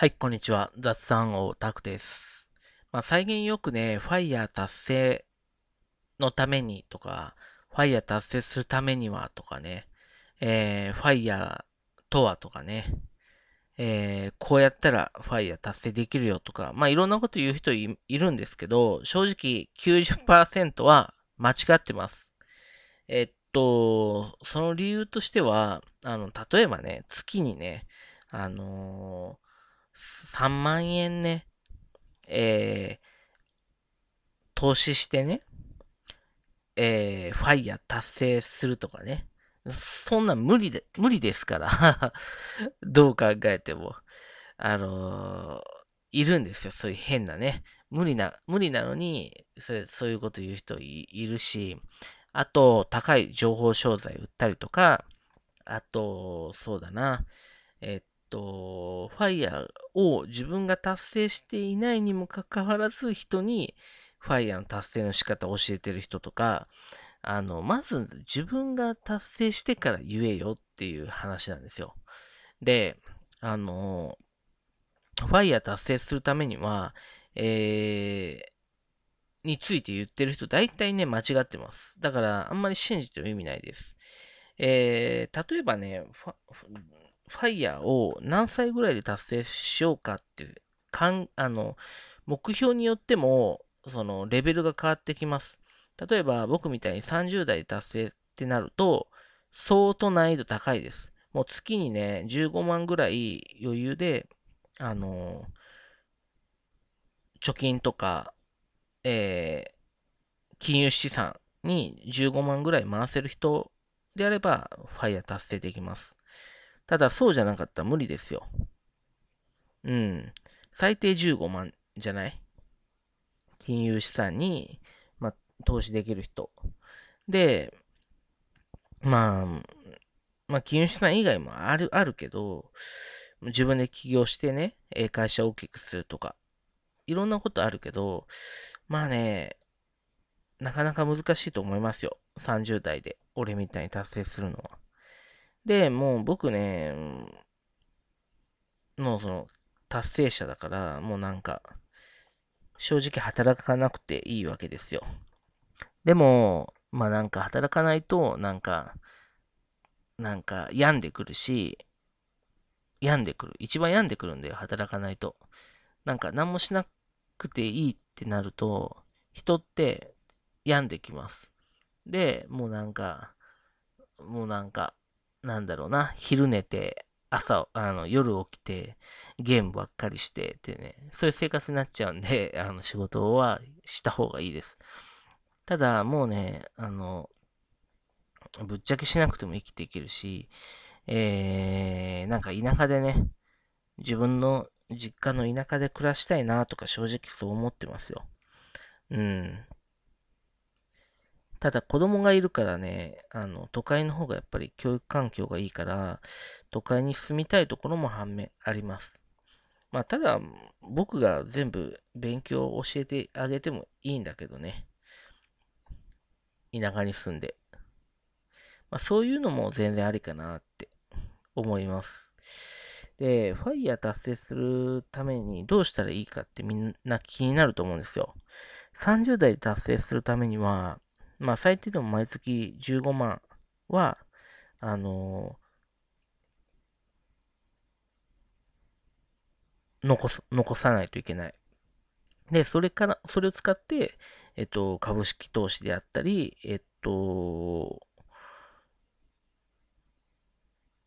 はい、こんにちは。雑談王タクです。まあ、最近よくね、ファイヤー達成のためにとか、ファイヤー達成するためにはとかね、えー、ファイヤーとはとかね、えー、こうやったらファイヤー達成できるよとか、まあ、いろんなこと言う人いるんですけど、正直90%は間違ってます。えっと、その理由としては、あの、例えばね、月にね、あのー3万円ね、えー、投資してね、えー、ファイヤー達成するとかね。そんな無理で、無理ですから どう考えても。あのー、いるんですよ。そういう変なね。無理な、無理なのに、そそういうこと言う人いるし、あと、高い情報商材売ったりとか、あと、そうだな。えっ、ー、と、ファイヤーを自分が達成していないにもかかわらず人にファイヤーの達成の仕方を教えてる人とか、あの、まず自分が達成してから言えよっていう話なんですよ。で、あの、ファイヤー達成するためには、えー、について言ってる人、大体ね、間違ってます。だから、あんまり信じても意味ないです。えー、例えばね、ファイヤーを何歳ぐらいで達成しようかっていう、かんあの目標によっても、そのレベルが変わってきます。例えば僕みたいに30代で達成ってなると、相当難易度高いです。もう月にね、15万ぐらい余裕で、あの貯金とか、えー、金融資産に15万ぐらい回せる人であれば、ファイヤー達成できます。ただそうじゃなかったら無理ですよ。うん。最低15万じゃない金融資産に、まあ、投資できる人。で、まあ、まあ、金融資産以外もある、あるけど、自分で起業してね、会社を大きくするとか、いろんなことあるけど、まあね、なかなか難しいと思いますよ。30代で、俺みたいに達成するのは。で、もう僕ね、もうその、達成者だから、もうなんか、正直働かなくていいわけですよ。でも、まあなんか働かないと、なんか、なんか病んでくるし、病んでくる。一番病んでくるんだよ、働かないと。なんか何もしなくていいってなると、人って病んできます。で、もうなんか、もうなんか、なんだろうな、昼寝て、朝、あの、夜起きて、ゲームばっかりしてってね、そういう生活になっちゃうんで、あの、仕事はした方がいいです。ただ、もうね、あの、ぶっちゃけしなくても生きていけるし、えー、なんか田舎でね、自分の実家の田舎で暮らしたいなとか正直そう思ってますよ。うん。ただ子供がいるからね、あの、都会の方がやっぱり教育環境がいいから、都会に住みたいところも反面あります。まあ、ただ、僕が全部勉強を教えてあげてもいいんだけどね。田舎に住んで。まあ、そういうのも全然ありかなって思います。で、ファイヤー達成するためにどうしたらいいかってみんな気になると思うんですよ。30代達成するためには、まあ、最低でも毎月15万は、あのー、残す、残さないといけない。で、それから、それを使って、えっと、株式投資であったり、えっと、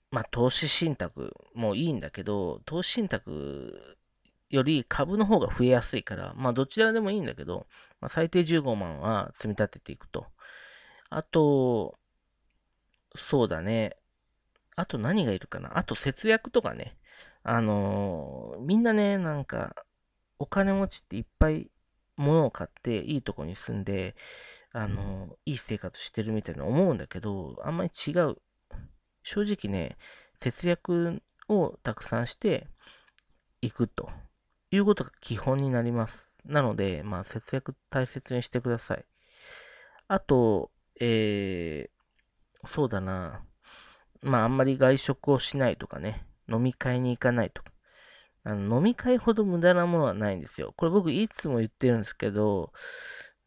まあ、投資信託もいいんだけど、投資信託より株の方が増えやすいから、まあどちらでもいいんだけど、まあ、最低15万は積み立てていくと。あと、そうだね。あと何がいるかなあと節約とかね。あのー、みんなね、なんか、お金持ちっていっぱい物を買っていいとこに住んで、あのー、いい生活してるみたいな思うんだけど、あんまり違う。正直ね、節約をたくさんしていくと。いうことが基本になります。なので、まあ、節約大切にしてください。あと、えー、そうだな。まあ、あんまり外食をしないとかね、飲み会に行かないとか。あの飲み会ほど無駄なものはないんですよ。これ僕いつも言ってるんですけど、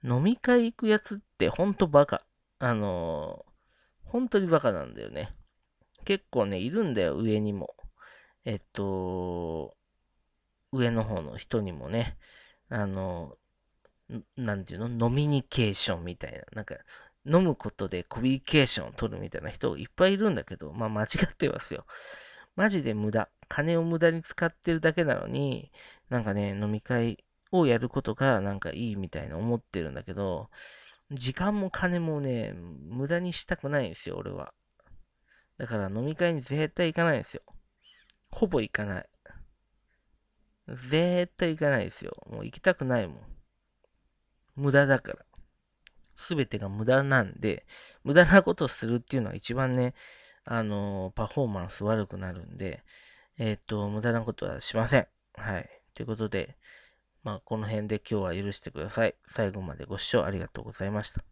飲み会行くやつってほんとバカ。あのー、本当にバカなんだよね。結構ね、いるんだよ、上にも。えっと、上の方の人にもね、あの、なんていうの、飲みニケーションみたいな、なんか、飲むことでコミュニケーションを取るみたいな人いっぱいいるんだけど、まあ間違ってますよ。マジで無駄。金を無駄に使ってるだけなのに、なんかね、飲み会をやることがなんかいいみたいな思ってるんだけど、時間も金もね、無駄にしたくないんですよ、俺は。だから飲み会に絶対行かないんですよ。ほぼ行かない。絶対行かないですよ。もう行きたくないもん。無駄だから。すべてが無駄なんで、無駄なことをするっていうのは一番ね、あのー、パフォーマンス悪くなるんで、えー、っと、無駄なことはしません。はい。ということで、まあ、この辺で今日は許してください。最後までご視聴ありがとうございました。